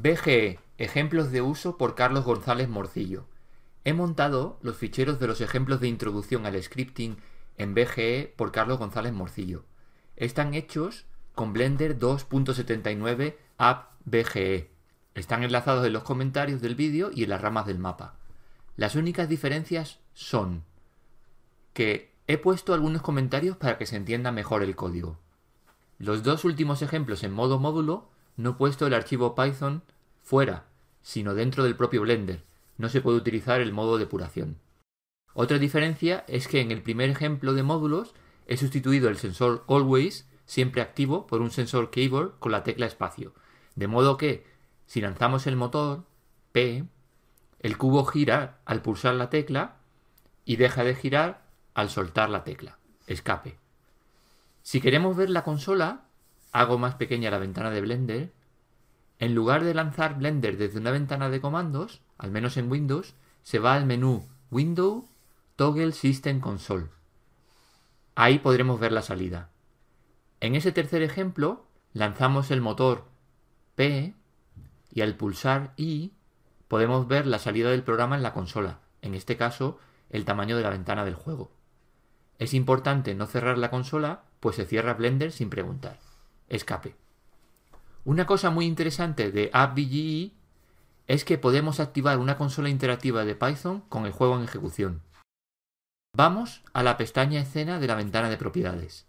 BGE, ejemplos de uso por Carlos González Morcillo. He montado los ficheros de los ejemplos de introducción al scripting en BGE por Carlos González Morcillo. Están hechos con Blender 2.79 App BGE. Están enlazados en los comentarios del vídeo y en las ramas del mapa. Las únicas diferencias son que he puesto algunos comentarios para que se entienda mejor el código. Los dos últimos ejemplos en modo módulo no he puesto el archivo Python fuera, sino dentro del propio Blender. No se puede utilizar el modo depuración. Otra diferencia es que en el primer ejemplo de módulos he sustituido el sensor always, siempre activo, por un sensor keyboard con la tecla espacio. De modo que, si lanzamos el motor, P, el cubo gira al pulsar la tecla y deja de girar al soltar la tecla. Escape. Si queremos ver la consola, hago más pequeña la ventana de Blender, en lugar de lanzar Blender desde una ventana de comandos, al menos en Windows, se va al menú Window Toggle System Console. Ahí podremos ver la salida. En ese tercer ejemplo, lanzamos el motor P y al pulsar I podemos ver la salida del programa en la consola, en este caso el tamaño de la ventana del juego. Es importante no cerrar la consola, pues se cierra Blender sin preguntar escape. Una cosa muy interesante de AppBGE es que podemos activar una consola interactiva de Python con el juego en ejecución. Vamos a la pestaña escena de la ventana de propiedades.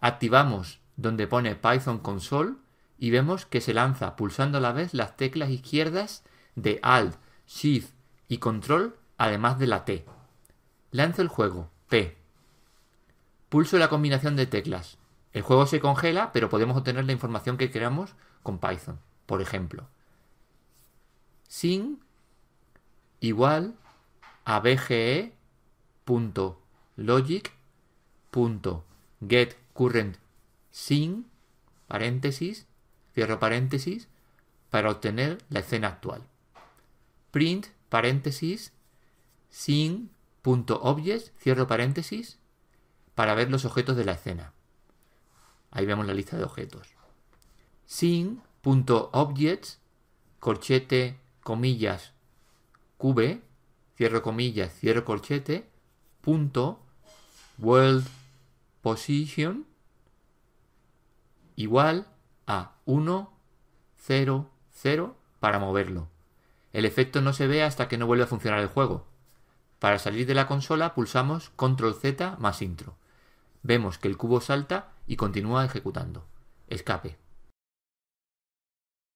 Activamos donde pone Python Console y vemos que se lanza pulsando a la vez las teclas izquierdas de Alt, Shift y Control, además de la T. Lanzo el juego, P. Pulso la combinación de teclas, el juego se congela, pero podemos obtener la información que queramos con Python, por ejemplo. Sin igual a paréntesis, paréntesis, para obtener la escena actual. Print paréntesis sin cierro paréntesis, para ver los objetos de la escena. Ahí vemos la lista de objetos. objects corchete, comillas, cube, cierro comillas, cierro corchete, punto, world position, igual a 1, 0, 0 para moverlo. El efecto no se ve hasta que no vuelve a funcionar el juego. Para salir de la consola pulsamos Control Z más intro. Vemos que el cubo salta y continúa ejecutando. Escape.